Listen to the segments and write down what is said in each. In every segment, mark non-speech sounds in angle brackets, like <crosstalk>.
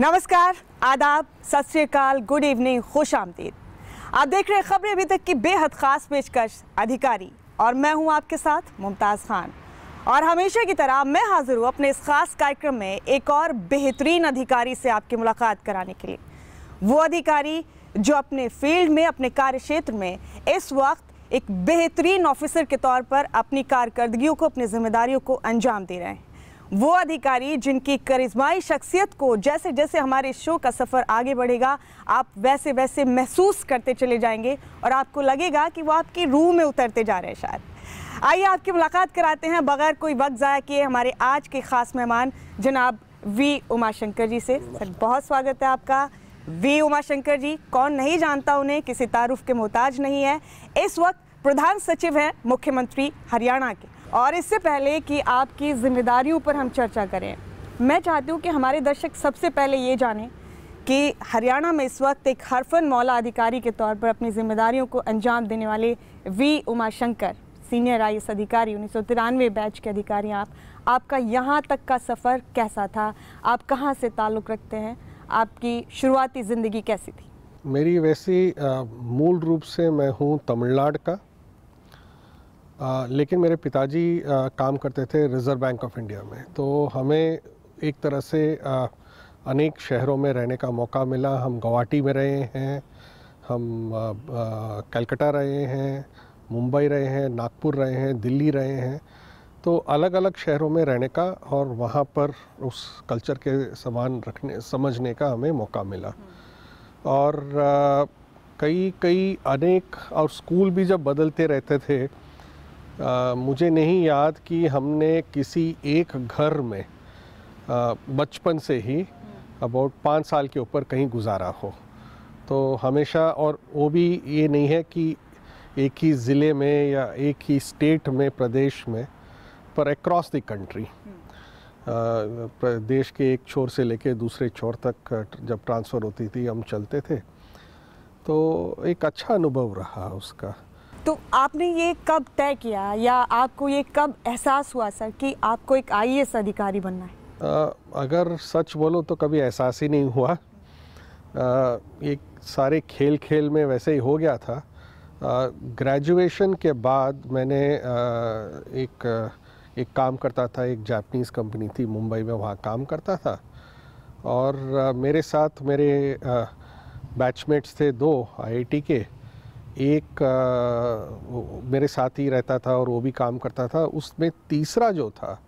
नमस्कार आदाब सत श्रीकाल गुड इवनिंग खुश आमदीद आप देख रहे हैं खबरें अभी तक की बेहद ख़ास पेशकश अधिकारी और मैं हूं आपके साथ मुमताज़ खान और हमेशा की तरह मैं हाज़िर हूं अपने इस ख़ास कार्यक्रम में एक और बेहतरीन अधिकारी से आपकी मुलाकात कराने के लिए वो अधिकारी जो अपने फील्ड में अपने कार्य क्षेत्र में इस वक्त एक बेहतरीन ऑफिसर के तौर पर अपनी कारकर्दगियों को अपनी जिम्मेदारियों को अंजाम दे रहे हैं वो अधिकारी जिनकी करिश्माई शख्सियत को जैसे जैसे हमारे शो का सफ़र आगे बढ़ेगा आप वैसे वैसे महसूस करते चले जाएंगे और आपको लगेगा कि वो आपकी रूह में उतरते जा रहे हैं शायद आइए आपकी मुलाकात कराते हैं बगैर कोई वक्त ज़ाया किए हमारे आज के ख़ास मेहमान जनाब वी उमाशंकर जी से सर बहुत स्वागत है आपका वी उमाशंकर जी कौन नहीं जानता उन्हें किसी तारुफ के मोहताज नहीं है इस वक्त प्रधान सचिव हैं मुख्यमंत्री हरियाणा के और इससे पहले कि आपकी जिम्मेदारियों पर हम चर्चा करें मैं चाहती हूँ कि हमारे दर्शक सबसे पहले ये जानें कि हरियाणा में इस वक्त एक हरफन मौला अधिकारी के तौर पर अपनी जिम्मेदारियों को अंजाम देने वाले वी उमाशंकर सीनियर आई अधिकारी उन्नीस सौ तिरानवे बैच के अधिकारी आप आपका यहाँ तक का सफ़र कैसा था आप कहाँ से ताल्लुक़ रखते हैं आपकी शुरुआती ज़िंदगी कैसी थी मेरी वैसी मूल रूप से मैं हूँ तमिलनाडु का आ, लेकिन मेरे पिताजी काम करते थे रिज़र्व बैंक ऑफ इंडिया में तो हमें एक तरह से आ, अनेक शहरों में रहने का मौका मिला हम गुवाहाटी में रहे हैं हम कलकत्ता रहे हैं मुंबई रहे हैं नागपुर रहे हैं दिल्ली रहे हैं तो अलग अलग शहरों में रहने का और वहाँ पर उस कल्चर के समान रखने समझने का हमें मौका मिला और कई कई अनेक और स्कूल भी जब बदलते रहते थे आ, मुझे नहीं याद कि हमने किसी एक घर में बचपन से ही अबाउट पाँच साल के ऊपर कहीं गुजारा हो तो हमेशा और वो भी ये नहीं है कि एक ही ज़िले में या एक ही स्टेट में प्रदेश में पर अक्रॉस द कंट्री के एक छोर से लेके दूसरे छोर तक जब ट्रांसफ़र होती थी हम चलते थे तो एक अच्छा अनुभव रहा उसका तो आपने ये कब तय किया या आपको ये कब एहसास हुआ सर कि आपको एक आई अधिकारी बनना है आ, अगर सच बोलो तो कभी एहसास ही नहीं हुआ आ, एक सारे खेल खेल में वैसे ही हो गया था ग्रेजुएशन के बाद मैंने आ, एक एक काम करता था एक जापनीज़ कंपनी थी मुंबई में वहाँ काम करता था और आ, मेरे साथ मेरे बैचमेट्स थे दो आईआईटी के एक आ, मेरे साथ ही रहता था और वो भी काम करता था उसमें तीसरा जो था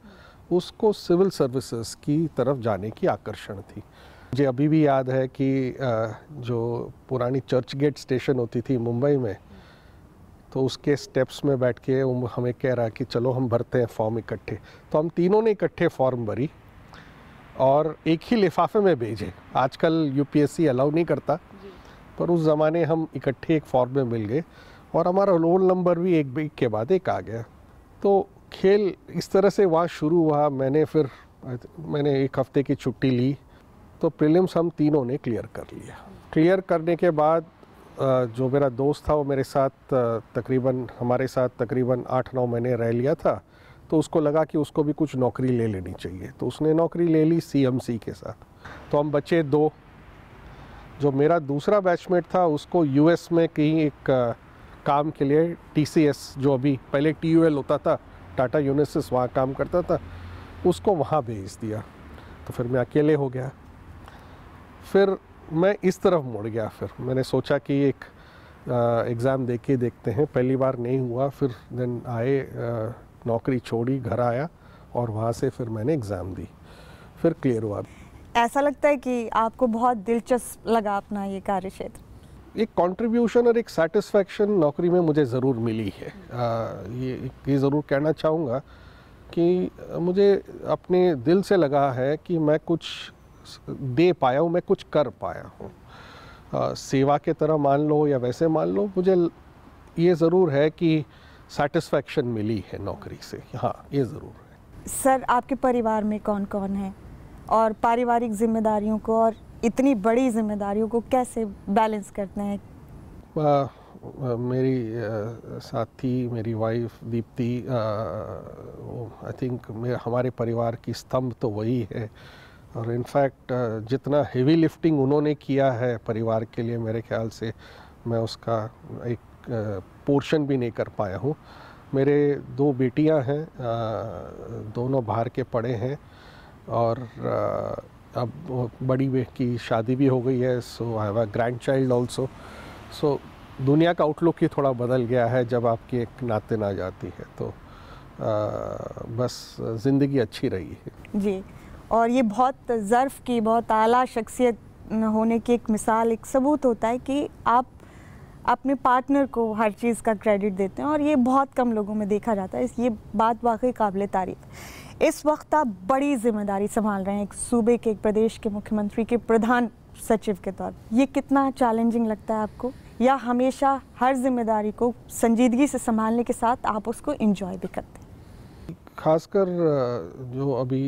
उसको सिविल सर्विसेज की तरफ जाने की आकर्षण थी मुझे अभी भी याद है कि आ, जो पुरानी चर्च गेट स्टेशन होती थी मुंबई में तो उसके स्टेप्स में बैठ के वो हमें कह रहा कि चलो हम भरते हैं फॉर्म इकट्ठे तो हम तीनों ने इकट्ठे फॉर्म भरी और एक ही लिफाफे में भेजे आजकल यूपीएससी अलाउ नहीं करता पर उस ज़माने हम इकट्ठे एक फॉर्म में मिल गए और हमारा रोल नंबर भी एक बीक के बाद एक आ गया तो खेल इस तरह से वहाँ शुरू हुआ मैंने फिर मैंने एक हफ्ते की छुट्टी ली तो प्रीलिम्स हम तीनों ने क्लियर कर लिया क्लियर करने के बाद जो मेरा दोस्त था वो मेरे साथ तकरीबन हमारे साथ तकरीबन आठ नौ महीने रह लिया था तो उसको लगा कि उसको भी कुछ नौकरी ले लेनी चाहिए तो उसने नौकरी ले ली सी के साथ तो हम बचे दो जो मेरा दूसरा बैचमेट था उसको यूएस में कहीं एक काम के लिए टीसीएस जो अभी पहले टी होता था टाटा यूनिसिस वहाँ काम करता था उसको वहाँ भेज दिया तो फिर मैं अकेले हो गया फिर मैं इस तरफ मुड़ गया फिर मैंने सोचा कि एक एग्ज़ाम दे के देखते हैं पहली बार नहीं हुआ फिर देन आए नौकरी छोड़ी घर आया और वहाँ से फिर मैंने एग्ज़ाम दी फिर क्लियर हुआ ऐसा लगता है कि आपको बहुत दिलचस्प लगा अपना ये कार्य क्षेत्र एक कंट्रीब्यूशन और एक सेटिस्फेक्शन नौकरी में मुझे ज़रूर मिली है आ, ये ये ज़रूर कहना चाहूँगा कि मुझे अपने दिल से लगा है कि मैं कुछ दे पाया हूँ मैं कुछ कर पाया हूँ सेवा के तरह मान लो या वैसे मान लो मुझे ये ज़रूर है कि सेटिस्फेक्शन मिली है नौकरी से हाँ ये ज़रूर है सर आपके परिवार में कौन कौन है और पारिवारिक जिम्मेदारियों को और इतनी बड़ी जिम्मेदारियों को कैसे बैलेंस करते हैं मेरी साथी मेरी वाइफ दीप्ति आई थिंक हमारे परिवार की स्तंभ तो वही है और इनफैक्ट जितना हेवी लिफ्टिंग उन्होंने किया है परिवार के लिए मेरे ख्याल से मैं उसका एक पोर्शन भी नहीं कर पाया हूँ मेरे दो बेटियां हैं दोनों बाहर के पड़े हैं और अब बड़ी बेट की शादी भी हो गई है so I have a grand child also so दुनिया का आउटलुक ही थोड़ा बदल गया है जब आपकी एक नातिन आ जाती है तो आ, बस ज़िंदगी अच्छी रही है जी और ये बहुत ज़र्फ़ की बहुत आला शख्सियत होने की एक मिसाल एक सबूत होता है कि आप अपने पार्टनर को हर चीज़ का क्रेडिट देते हैं और ये बहुत कम लोगों में देखा जाता है इस ये बात वाकई काबिल तारीफ़ इस वक्त आप बड़ी जिम्मेदारी संभाल रहे हैं एक सूबे के एक प्रदेश के मुख्यमंत्री के प्रधान सचिव के तौर ये कितना चैलेंजिंग लगता है आपको या हमेशा हर जिम्मेदारी को संजीदगी से संभालने के साथ आप उसको इंजॉय भी करते हैं खासकर जो अभी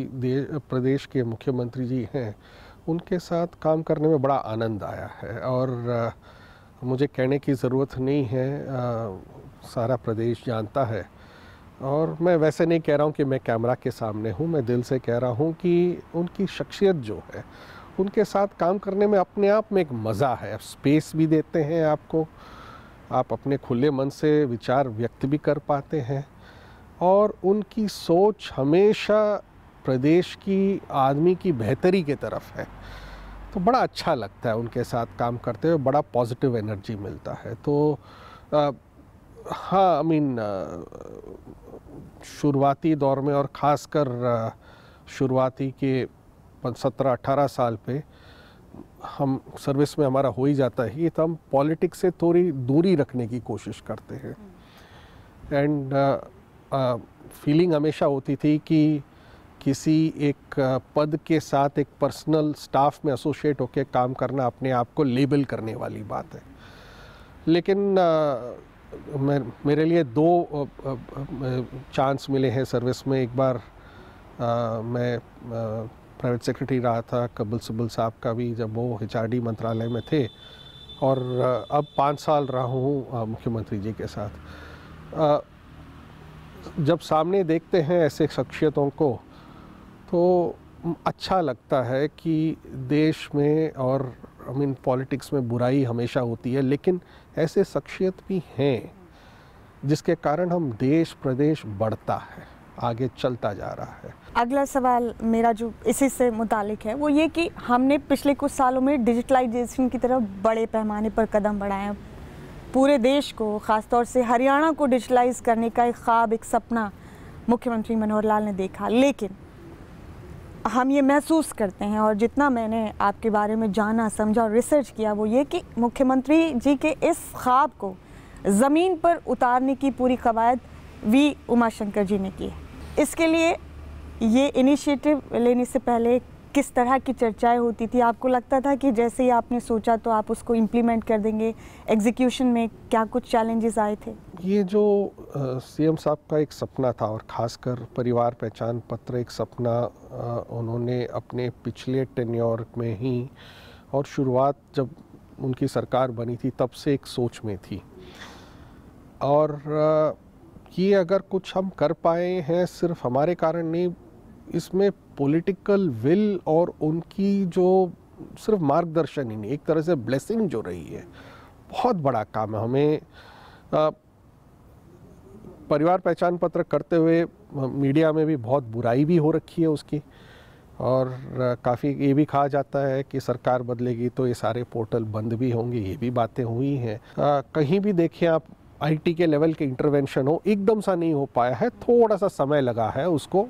प्रदेश के मुख्यमंत्री जी हैं उनके साथ काम करने में बड़ा आनंद आया है और मुझे कहने की ज़रूरत नहीं है आ, सारा प्रदेश जानता है और मैं वैसे नहीं कह रहा हूँ कि मैं कैमरा के सामने हूँ मैं दिल से कह रहा हूँ कि उनकी शख्सियत जो है उनके साथ काम करने में अपने आप में एक मज़ा है स्पेस भी देते हैं आपको आप अपने खुले मन से विचार व्यक्त भी कर पाते हैं और उनकी सोच हमेशा प्रदेश की आदमी की बेहतरी के तरफ है तो बड़ा अच्छा लगता है उनके साथ काम करते हुए बड़ा पॉजिटिव एनर्जी मिलता है तो आ, हाँ आई मीन uh, शुरुआती दौर में और ख़ासकर uh, शुरुआती के सत्रह अठारह साल पे हम सर्विस में हमारा हो ही जाता है तो हम पॉलिटिक्स से थोड़ी दूरी रखने की कोशिश करते हैं एंड फीलिंग uh, हमेशा होती थी कि किसी एक पद के साथ एक पर्सनल स्टाफ में एसोसिएट होकर काम करना अपने आप को लेबल करने वाली बात है लेकिन uh, मेरे लिए दो चांस मिले हैं सर्विस में एक बार आ, मैं प्राइवेट सेक्रेटरी रहा था कबुल सिब्बल साहब का भी जब वो एच मंत्रालय में थे और अब पाँच साल रहा हूँ मुख्यमंत्री जी के साथ आ, जब सामने देखते हैं ऐसे शख्सियतों को तो अच्छा लगता है कि देश में और आई मीन पॉलिटिक्स में बुराई हमेशा होती है लेकिन ऐसे शख्सियत भी हैं जिसके कारण हम देश प्रदेश बढ़ता है आगे चलता जा रहा है अगला सवाल मेरा जो इसी से मुतालिक है वो ये कि हमने पिछले कुछ सालों में डिजिटलाइजेशन की तरफ बड़े पैमाने पर कदम बढ़ाए हैं पूरे देश को ख़ासतौर से हरियाणा को डिजिटलाइज करने का एक ख्वाब एक सपना मुख्यमंत्री मनोहर लाल ने देखा लेकिन हम ये महसूस करते हैं और जितना मैंने आपके बारे में जाना समझा और रिसर्च किया वो ये कि मुख्यमंत्री जी के इस ख्वाब को ज़मीन पर उतारने की पूरी कवायद वी उमाशंकर जी ने की है इसके लिए ये इनिशिएटिव लेने से पहले किस तरह की चर्चाएं होती थी आपको लगता था कि जैसे ही आपने सोचा तो आप उसको इम्प्लीमेंट कर देंगे एग्जीक्यूशन में क्या कुछ चैलेंजेस आए थे ये जो सीएम साहब का एक सपना था और ख़ासकर परिवार पहचान पत्र एक सपना आ, उन्होंने अपने पिछले टेन्योर में ही और शुरुआत जब उनकी सरकार बनी थी तब से एक सोच में थी और ये अगर कुछ हम कर पाए हैं सिर्फ हमारे कारण नहीं इसमें पॉलिटिकल विल और उनकी जो सिर्फ मार्गदर्शन ही नहीं एक तरह से ब्लेसिंग जो रही है बहुत बड़ा काम है हमें आ, परिवार पहचान पत्र करते हुए मीडिया में भी बहुत बुराई भी हो रखी है उसकी और काफ़ी ये भी कहा जाता है कि सरकार बदलेगी तो ये सारे पोर्टल बंद भी होंगे ये भी बातें हुई हैं कहीं भी देखें आप आईटी के लेवल के इंटरवेंशन हो एकदम सा नहीं हो पाया है थोड़ा सा समय लगा है उसको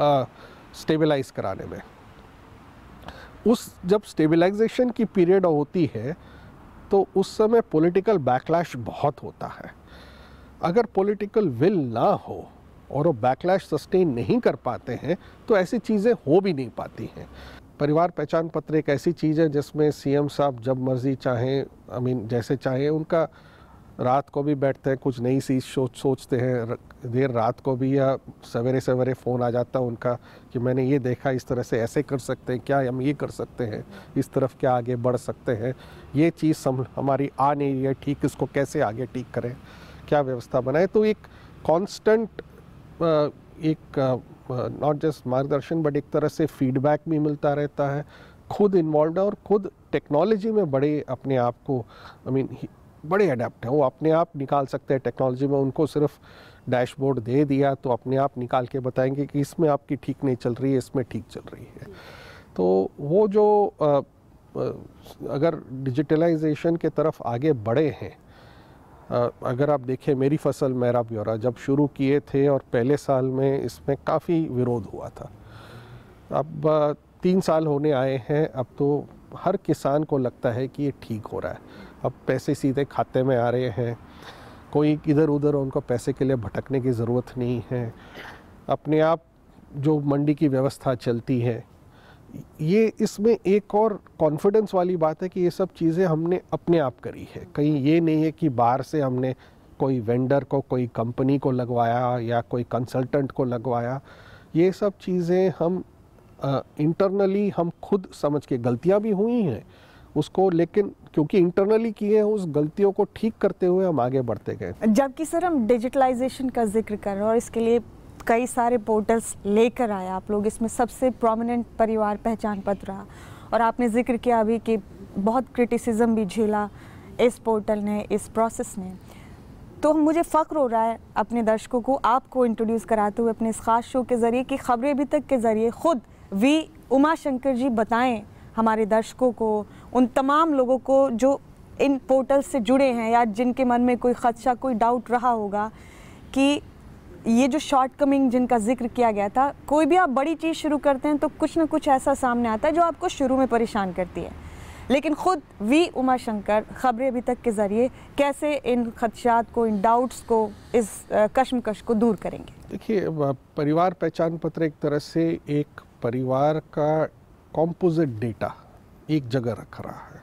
आ, स्टेबलाइज कराने में उस जब स्टेबलाइजेशन की पीरियड होती है तो उस समय पॉलिटिकल बैकलैश बहुत होता है अगर पॉलिटिकल विल ना हो और वो बैकलैश सस्टेन नहीं कर पाते हैं तो ऐसी चीज़ें हो भी नहीं पाती हैं परिवार पहचान पत्र एक ऐसी चीज़ है जिसमें सीएम साहब जब मर्जी चाहें आई मीन जैसे चाहें उनका रात को भी बैठते हैं कुछ नई चीज़ सोच सोचते हैं देर रात को भी या सवेरे सवेरे फ़ोन आ जाता है उनका कि मैंने ये देखा इस तरह से ऐसे कर सकते हैं क्या हम ये कर सकते हैं इस तरफ क्या आगे बढ़ सकते हैं ये चीज़ सम हमारी आ नहीं रही है ठीक इसको कैसे आगे ठीक करें क्या व्यवस्था बनाए तो एक कॉन्स्टेंट एक नॉट जस्ट मार्गदर्शन बट एक तरह से फीडबैक भी मिलता रहता है खुद इन्वॉल्व है और खुद टेक्नोलॉजी में बड़े अपने आप को आई I मीन mean, बड़े अडेप्ट हैं वो अपने आप निकाल सकते हैं टेक्नोलॉजी में उनको सिर्फ डैशबोर्ड दे दिया तो अपने आप निकाल के बताएंगे कि इसमें आपकी ठीक नहीं चल रही है इसमें ठीक चल रही है तो वो जो आ, अगर डिजिटलाइजेशन के तरफ आगे बढ़े हैं अगर आप देखें मेरी फसल मेरा ब्यौरा जब शुरू किए थे और पहले साल में इसमें काफ़ी विरोध हुआ था अब तीन साल होने आए हैं अब तो हर किसान को लगता है कि ये ठीक हो रहा है अब पैसे सीधे खाते में आ रहे हैं कोई इधर उधर उनको पैसे के लिए भटकने की ज़रूरत नहीं है अपने आप जो मंडी की व्यवस्था चलती है ये इसमें एक और कॉन्फिडेंस वाली बात है कि ये सब चीज़ें हमने अपने आप करी है कहीं ये नहीं है कि बाहर से हमने कोई वेंडर को कोई कंपनी को लगवाया या कोई कंसल्टेंट को लगवाया ये सब चीज़ें हम इंटरनली हम खुद समझ के गलतियाँ भी हुई हैं उसको लेकिन क्योंकि इंटरनली किए हैं उस गलतियों को ठीक करते हुए हम आगे बढ़ते गए जबकि सर हम डिजिटलाइजेशन का जिक्र कर रहे हैं और इसके लिए कई सारे पोर्टल्स लेकर आए आप लोग इसमें सबसे प्रोमिनेंट परिवार पहचान पत्र रहा और आपने जिक्र किया अभी कि बहुत क्रिटिसिज्म भी झेला इस पोर्टल ने इस प्रोसेस ने तो मुझे फ़ख्र हो रहा है अपने दर्शकों को आपको इंट्रोड्यूस कराते हुए अपने इस ख़ास शो के ज़रिए कि खबरें अभी तक के ज़रिए ख़ुद वी उमा शंकर जी बताएं हमारे दर्शकों को उन तमाम लोगों को जो इन पोर्टल से जुड़े हैं या जिनके मन में कोई ख़दशा कोई डाउट रहा होगा कि ये जो शॉर्ट कमिंग जिनका जिक्र किया गया था कोई भी आप बड़ी चीज़ शुरू करते हैं तो कुछ ना कुछ ऐसा सामने आता है जो आपको शुरू में परेशान करती है लेकिन ख़ुद वी उमा शंकर ख़बरें अभी तक के ज़रिए कैसे इन खदशात को इन डाउट्स को इस कश्मकश को दूर करेंगे देखिए परिवार पहचान पत्र एक तरह से एक परिवार का कॉम्पोजिट डेटा एक जगह रख रहा है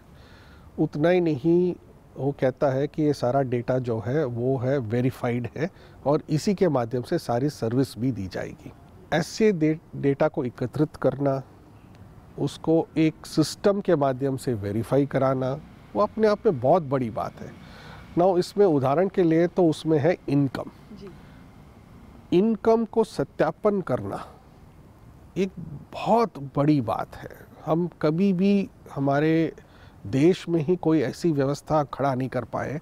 उतना ही नहीं वो कहता है कि ये सारा डेटा जो है वो है वेरीफाइड है और इसी के माध्यम से सारी सर्विस भी दी जाएगी ऐसे दे, डेटा को एकत्रित करना उसको एक सिस्टम के माध्यम से वेरीफाई कराना वो अपने आप में बहुत बड़ी बात है ना इसमें उदाहरण के लिए तो उसमें है इनकम इनकम को सत्यापन करना एक बहुत बड़ी बात है हम कभी भी हमारे देश में ही कोई ऐसी व्यवस्था खड़ा नहीं कर पाए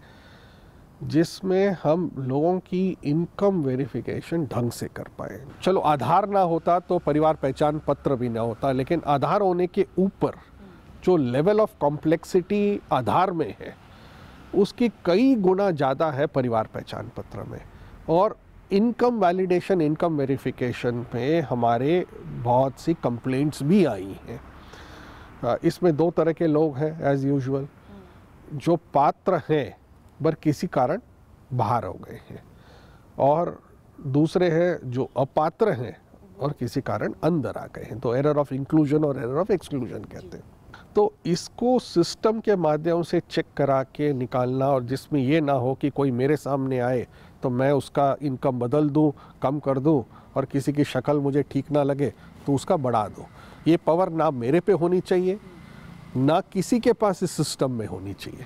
जिसमें हम लोगों की इनकम वेरिफिकेशन ढंग से कर पाए चलो आधार ना होता तो परिवार पहचान पत्र भी ना होता लेकिन आधार होने के ऊपर जो लेवल ऑफ कॉम्प्लेक्सिटी आधार में है उसकी कई गुना ज़्यादा है परिवार पहचान पत्र में और इनकम वैलिडेशन इनकम वेरिफिकेशन पे हमारे बहुत सी कंप्लेंट्स भी आई हैं इसमें दो तरह के लोग हैं एज यूजुअल जो पात्र हैं पर किसी कारण बाहर हो गए हैं और दूसरे हैं जो अपात्र हैं और किसी कारण अंदर आ गए हैं तो एरर ऑफ इंक्लूजन और एरर ऑफ एक्सक्लूजन कहते हैं तो इसको सिस्टम के माध्यम से चेक करा के निकालना और जिसमें ये ना हो कि कोई मेरे सामने आए तो मैं उसका इनकम बदल दूँ कम कर दूँ और किसी की शक्ल मुझे ठीक ना लगे तो उसका बढ़ा दूँ ये पावर ना मेरे पे होनी चाहिए ना किसी के पास इस सिस्टम में होनी चाहिए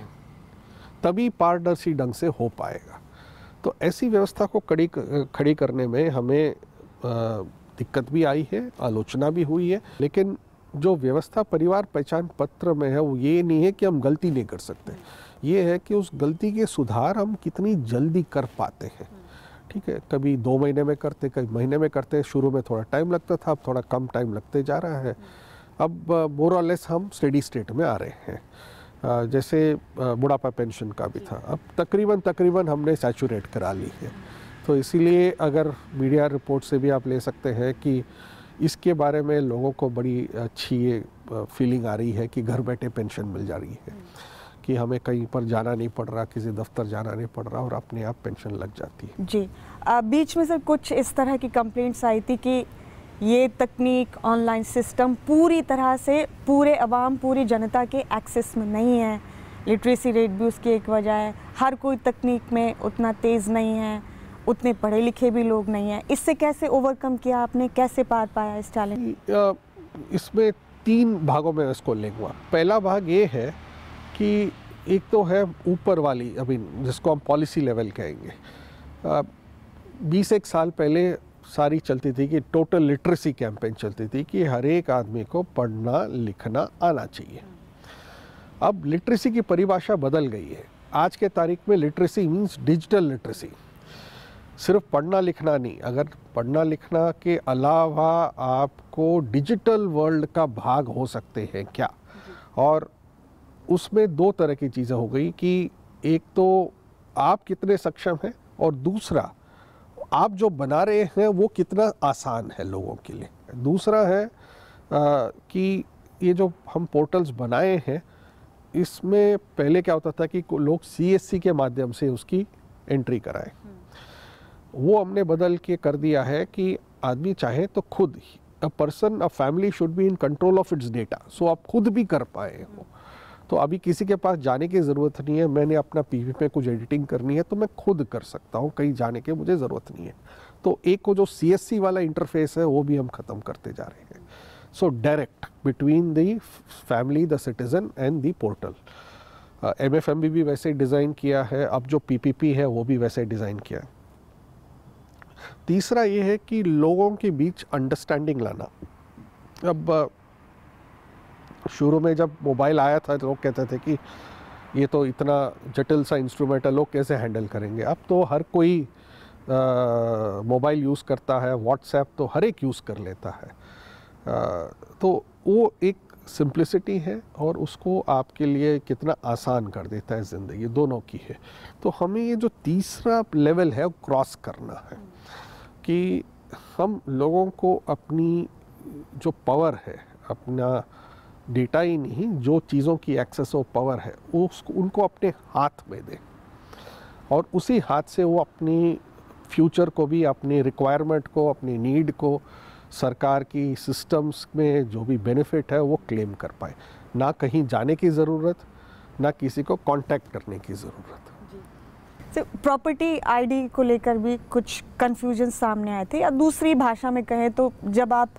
तभी पारदर्शी ढंग से हो पाएगा तो ऐसी व्यवस्था को कड़ी खड़ी करने में हमें दिक्कत भी आई है आलोचना भी हुई है लेकिन जो व्यवस्था परिवार पहचान पत्र में है वो ये नहीं है कि हम गलती नहीं कर सकते ये है कि उस गलती के सुधार हम कितनी जल्दी कर पाते हैं ठीक है कभी दो महीने में करते कभी महीने में करते शुरू में थोड़ा टाइम लगता था अब थोड़ा कम टाइम लगते जा रहा है अब मोरलेस हम स्टडी स्टेट में आ रहे हैं जैसे बुढ़ापा पेंशन का भी था अब तकरीबन तकरीबन हमने सेचूरेट करा ली है तो इसीलिए अगर मीडिया रिपोर्ट से भी आप ले सकते हैं कि इसके बारे में लोगों को बड़ी अच्छी ये फीलिंग आ रही है कि घर बैठे पेंशन मिल जा रही है कि हमें कहीं पर जाना नहीं पड़ रहा किसी दफ्तर जाना नहीं पड़ रहा और अपने आप पेंशन लग जाती है जी आ, बीच में सर कुछ इस तरह की कंप्लेंट्स आई थी कि ये तकनीक ऑनलाइन सिस्टम पूरी तरह से पूरे अवाम पूरी जनता के एक्सेस में नहीं है लिटरेसी रेट भी उसकी एक वजह है हर कोई तकनीक में उतना तेज़ नहीं है उतने पढ़े लिखे भी लोग नहीं हैं इससे कैसे ओवरकम किया आपने कैसे पार पाया इस चैलेंज इसमें तीन भागों में इसको लेंगे पहला भाग ये है कि एक तो है ऊपर वाली अभी जिसको हम पॉलिसी लेवल कहेंगे बीस एक साल पहले सारी चलती थी कि टोटल लिटरेसी कैंपेन चलती थी कि हर एक आदमी को पढ़ना लिखना आना चाहिए अब लिटरेसी की परिभाषा बदल गई है आज के तारीख में लिटरेसी मीन्स डिजिटल लिटरेसी सिर्फ पढ़ना लिखना नहीं अगर पढ़ना लिखना के अलावा आपको डिजिटल वर्ल्ड का भाग हो सकते हैं क्या और उसमें दो तरह की चीज़ें हो गई कि एक तो आप कितने सक्षम हैं और दूसरा आप जो बना रहे हैं वो कितना आसान है लोगों के लिए दूसरा है आ, कि ये जो हम पोर्टल्स बनाए हैं इसमें पहले क्या होता था कि लोग सीएससी के माध्यम से उसकी एंट्री कराएं हम्म। वो हमने बदल के कर दिया है कि आदमी चाहे तो खुद ही a person a family should be in control of its data so आप खुद भी कर पाए हो तो अभी किसी के पास जाने की ज़रूरत नहीं है मैंने अपना पी में कुछ एडिटिंग करनी है तो मैं खुद कर सकता हूँ कहीं जाने की मुझे ज़रूरत नहीं है तो एक को जो सी वाला इंटरफेस है वो भी हम ख़त्म करते जा रहे हैं so direct between the family the citizen and the portal M F M भी वैसे डिज़ाइन किया है अब जो पी पी पी है वो भी वैसे डिज़ाइन किया है तीसरा ये है कि लोगों के बीच अंडरस्टैंडिंग लाना अब शुरू में जब मोबाइल आया था तो लोग कहते थे कि ये तो इतना जटिल सा इंस्ट्रूमेंट है लोग कैसे हैंडल करेंगे अब तो हर कोई मोबाइल यूज़ करता है व्हाट्सएप तो हर एक यूज़ कर लेता है आ, तो वो एक सिंप्लिसिटी है और उसको आपके लिए कितना आसान कर देता है ज़िंदगी दोनों की है तो हमें ये जो तीसरा लेवल है वो क्रॉस करना है कि हम लोगों को अपनी जो पावर है अपना डेटा ही नहीं जो चीज़ों की एक्सेस और पावर है उसको उनको अपने हाथ में दे और उसी हाथ से वो अपनी फ्यूचर को भी अपनी रिक्वायरमेंट को अपनी नीड को सरकार की सिस्टम्स में जो भी बेनिफिट है वो क्लेम कर पाए ना कहीं जाने की ज़रूरत ना किसी को कांटेक्ट करने की ज़रूरत सर प्रॉपर्टी आईडी को लेकर भी कुछ कन्फ्यूजन सामने आए थे या दूसरी भाषा में कहें तो जब आप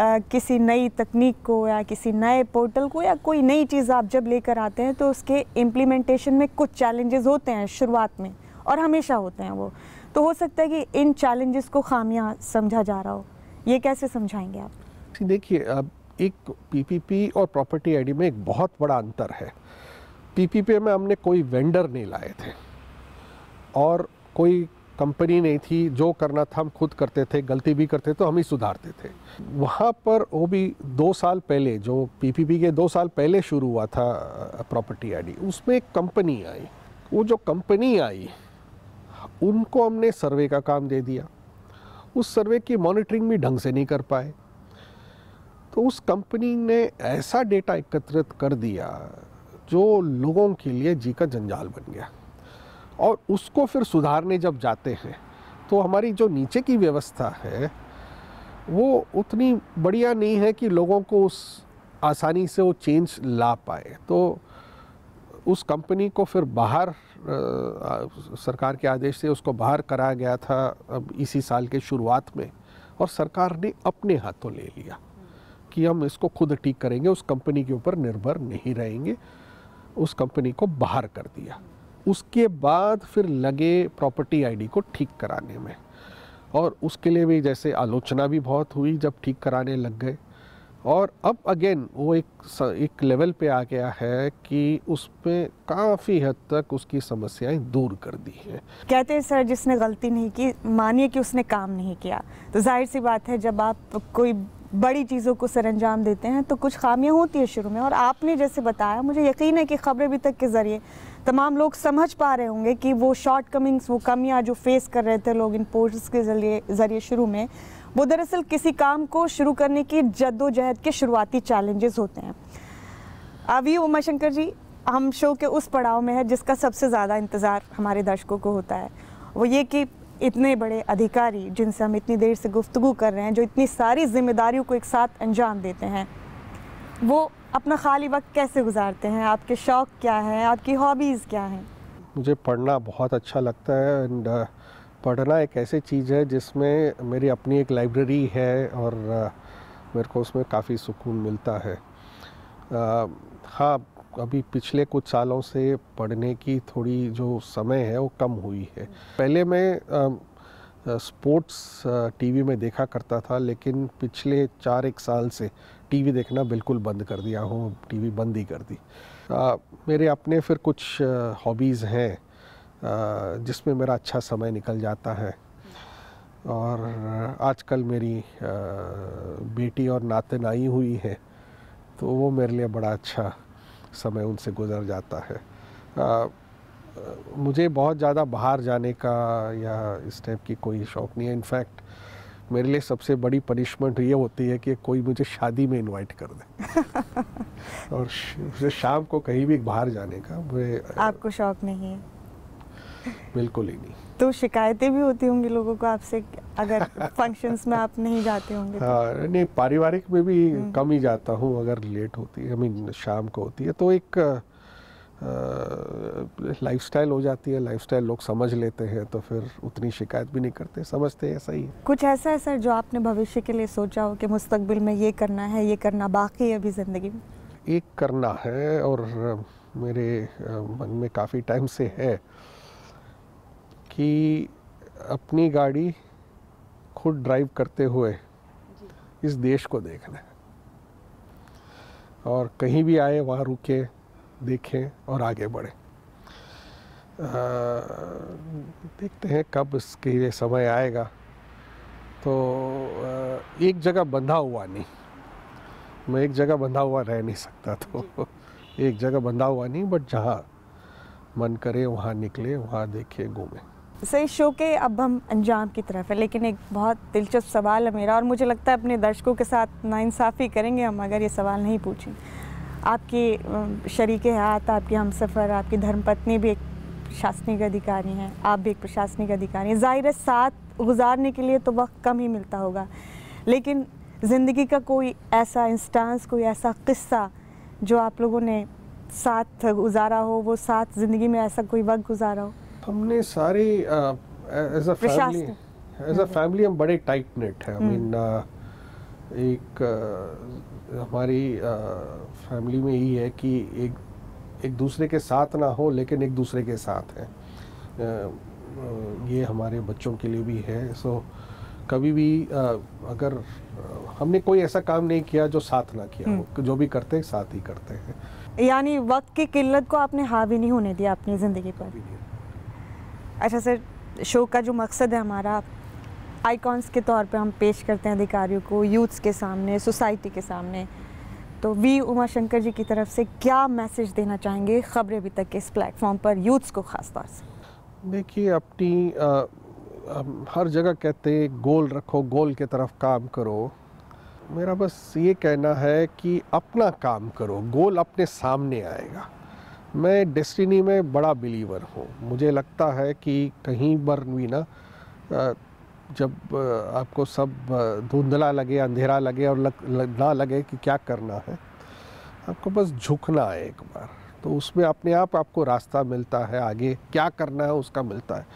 किसी नई तकनीक को या किसी नए पोर्टल को या कोई नई चीज़ आप जब लेकर आते हैं तो उसके इम्प्लीमेंटेशन में कुछ चैलेंजेस होते हैं शुरुआत में और हमेशा होते हैं वो तो हो सकता है कि इन चैलेंजेस को खामियां समझा जा रहा हो ये कैसे समझाएंगे आप देखिए अब एक पीपीपी और प्रॉपर्टी आईडी में एक बहुत बड़ा अंतर है पीपीपी में हमने कोई वेंडर नहीं लाए थे और कोई कंपनी नहीं थी जो करना था हम खुद करते थे गलती भी करते तो हम ही सुधारते थे वहाँ पर वो भी दो साल पहले जो पीपीपी के दो साल पहले शुरू हुआ था प्रॉपर्टी आईडी उसमें एक कंपनी आई वो जो कंपनी आई उनको हमने सर्वे का काम दे दिया उस सर्वे की मॉनिटरिंग भी ढंग से नहीं कर पाए तो उस कंपनी ने ऐसा डेटा एकत्रित कर दिया जो लोगों के लिए जी का जंजाल बन गया और उसको फिर सुधारने जब जाते हैं तो हमारी जो नीचे की व्यवस्था है वो उतनी बढ़िया नहीं है कि लोगों को उस आसानी से वो चेंज ला पाए तो उस कंपनी को फिर बाहर आ, सरकार के आदेश से उसको बाहर कराया गया था अब इसी साल के शुरुआत में और सरकार ने अपने हाथों ले लिया कि हम इसको खुद ठीक करेंगे उस कंपनी के ऊपर निर्भर नहीं रहेंगे उस कंपनी को बाहर कर दिया उसके बाद फिर लगे प्रॉपर्टी आईडी को ठीक कराने में और उसके लिए भी जैसे आलोचना भी बहुत हुई जब ठीक कराने लग गए और अब अगेन वो एक एक लेवल पे आ गया है कि उसमें काफ़ी हद तक उसकी समस्याएं दूर कर दी हैं कहते हैं सर जिसने गलती नहीं की मानिए कि उसने काम नहीं किया तो जाहिर सी बात है जब आप कोई बड़ी चीज़ों को सर अंजाम देते हैं तो कुछ खामियां होती है शुरू में और आपने जैसे बताया मुझे यकीन है कि खबरें भी तक के ज़रिए तमाम लोग समझ पा रहे होंगे कि वो शॉर्ट कमिंग्स वो कमियाँ जो फेस कर रहे थे लोग इन पोर्ट्स के जरिए ज़रिए शुरू में वो दरअसल किसी काम को शुरू करने की जद्दोजहद के शुरुआती चैलेंजेस होते हैं अभी उमाशंकर जी हम शो के उस पड़ाव में है जिसका सबसे ज़्यादा इंतज़ार हमारे दर्शकों को होता है वो ये कि इतने बड़े अधिकारी जिनसे हम इतनी देर से गुफ्तु कर रहे हैं जो इतनी सारी जिम्मेदारियों को एक साथ अंजाम देते हैं वो अपना खाली वक्त कैसे गुजारते हैं आपके शौक़ क्या हैं आपकी हॉबीज़ क्या हैं मुझे पढ़ना बहुत अच्छा लगता है एंड पढ़ना एक ऐसी चीज़ है जिसमें मेरी अपनी एक लाइब्रेरी है और मेरे को उसमें काफ़ी सुकून मिलता है हाँ अभी पिछले कुछ सालों से पढ़ने की थोड़ी जो समय है वो कम हुई है पहले मैं स्पोर्ट्स टीवी में देखा करता था लेकिन पिछले चार एक साल से टीवी देखना बिल्कुल बंद कर दिया हूँ टीवी बंद ही कर दी आ, मेरे अपने फिर कुछ हॉबीज़ हैं जिसमें मेरा अच्छा समय निकल जाता है और आजकल मेरी आ, बेटी और नाई हुई है तो वो मेरे लिए बड़ा अच्छा समय उनसे गुजर जाता है आ, मुझे बहुत ज़्यादा बाहर जाने का या इस टाइप की कोई शौक़ नहीं है इनफैक्ट मेरे लिए सबसे बड़ी पनिशमेंट ये होती है कि कोई मुझे शादी में इनवाइट कर दे <laughs> और उसे शाम को कहीं भी बाहर जाने का मुझे आपको शौक नहीं है बिल्कुल ही नहीं तो शिकायतें भी होती होंगी लोगों को आपसे अगर फंक्शंस <laughs> में आप नहीं जाते होंगे तो? हाँ नहीं पारिवारिक में भी हम्म। कम ही जाता हूँ अगर लेट होती है आई मीन शाम को होती है तो एक लाइफस्टाइल हो जाती है लाइफस्टाइल लोग समझ लेते हैं तो फिर उतनी शिकायत भी नहीं करते समझते हैं सही है। कुछ ऐसा है सर जो आपने भविष्य के लिए सोचा हो कि मुस्तकबिल में ये करना है ये करना बाकी है अभी ज़िंदगी में एक करना है और मेरे मन में काफ़ी टाइम से है कि अपनी गाड़ी खुद ड्राइव करते हुए इस देश को देखना है और कहीं भी आए वहाँ रुके देखें और आगे बढ़ें देखते हैं कब इसके लिए समय आएगा तो एक जगह बंधा हुआ नहीं मैं एक जगह बंधा हुआ रह नहीं सकता तो एक जगह बंधा हुआ नहीं बट जहाँ मन करे वहाँ निकले वहाँ देखे घूमे सही शो के अब हम अंजाम की तरफ है लेकिन एक बहुत दिलचस्प सवाल है मेरा और मुझे लगता है अपने दर्शकों के साथ नाइंसाफ़ी करेंगे हम अगर ये सवाल नहीं पूछेंगे आपकी शरीक हयात आपके हम सफ़र आपकी धर्मपत्नी भी एक प्रशासनिक अधिकारी हैं आप भी एक प्रशासनिक अधिकारी हैं ज़ाहिर है साथ गुजारने के लिए तो वक्त कम ही मिलता होगा लेकिन ज़िंदगी का कोई ऐसा इंस्टांस कोई ऐसा किस्सा जो आप लोगों ने साथ गुजारा हो वो साथ ज़िंदगी में ऐसा कोई वक्त गुजारा हो हमने सारे as a family as a family हम बड़े टाइट नेट हैं आई मीन हम्म। एक आ, हमारी आ, फैमिली में ही है कि एक एक दूसरे के साथ ना हो लेकिन एक दूसरे के साथ है ये हमारे बच्चों के लिए भी है सो कभी भी आ, अगर हमने कोई ऐसा काम नहीं किया जो साथ ना किया हो हम्म। जो भी करते हैं साथ ही करते हैं यानी वक्त की किल्लत को आपने हावी नहीं होने दिया अपनी ज़िंदगी पर अच्छा सर शो का जो मकसद है हमारा आइकॉन्स के तौर पे हम पेश करते हैं अधिकारियों को यूथ्स के सामने सोसाइटी के सामने तो वी उमा शंकर जी की तरफ से क्या मैसेज देना चाहेंगे खबरें अभी तक के इस प्लेटफॉर्म पर यूथ्स को ख़ास तौर से देखिए अपनी आ, हर जगह कहते हैं गोल रखो गोल के तरफ काम करो मेरा बस ये कहना है कि अपना काम करो गोल अपने सामने आएगा मैं डेस्टिनी में बड़ा बिलीवर हूँ मुझे लगता है कि कहीं पर भी ना जब आपको सब धुंधला लगे अंधेरा लगे और लग, लग, ना लगे कि क्या करना है आपको बस झुकना है एक बार तो उसमें अपने आप आपको रास्ता मिलता है आगे क्या करना है उसका मिलता है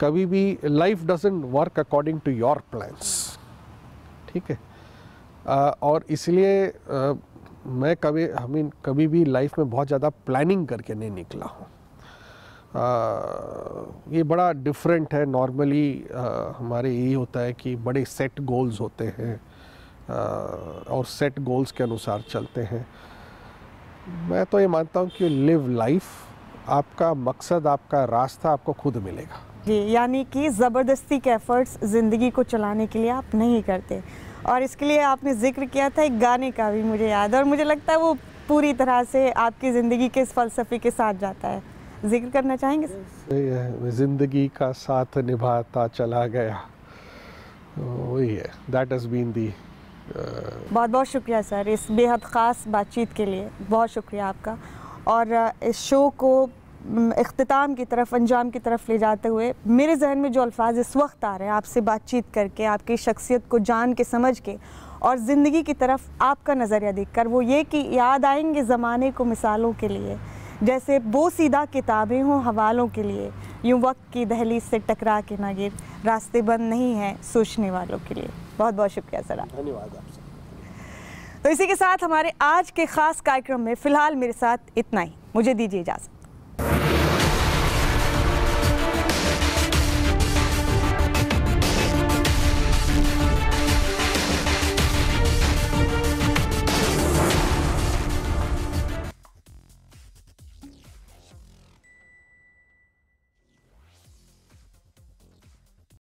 कभी भी life doesn't work according to your plans ठीक है आ, और इसलिए मैं कभी आई मीन कभी भी लाइफ में बहुत ज़्यादा प्लानिंग करके नहीं निकला हूँ ये बड़ा डिफरेंट है नॉर्मली हमारे यही होता है कि बड़े सेट गोल्स होते हैं और सेट गोल्स के अनुसार चलते हैं मैं तो ये मानता हूँ कि लिव लाइफ आपका मकसद आपका रास्ता आपको खुद मिलेगा जी यानी कि ज़बरदस्ती के एफर्ट्स ज़िंदगी को चलाने के लिए आप नहीं करते और इसके लिए आपने जिक्र किया था एक गाने का भी मुझे याद है और मुझे लगता है वो पूरी तरह से आपकी ज़िंदगी के इस फलसफे के साथ जाता है जिक्र करना चाहेंगे जिंदगी का साथ निभाता चला गया वही है दैट हैज़ बीन दी बहुत बहुत शुक्रिया सर इस बेहद ख़ास बातचीत के लिए बहुत शुक्रिया आपका और uh, इस शो को अख्ताम की तरफ अंजाम की तरफ ले जाते हुए मेरे जहन में जो अल्फाज इस वक्त आ रहे हैं आपसे बातचीत करके आपकी शख्सियत को जान के समझ के और ज़िंदगी की तरफ आपका नज़रिया देख कर वो ये कि याद आएंगे ज़माने को मिसालों के लिए जैसे सीधा किताबें हों हवालों के लिए यूँ वक्त की दहली से टकरा के ना गिर रास्ते बंद नहीं हैं सोचने वालों के लिए बहुत बहुत शुक्रिया सर धन्यवाद तो इसी के साथ हमारे आज के ख़ास कार्यक्रम में फ़िलहाल मेरे साथ इतना ही मुझे दीजिए इजाज़त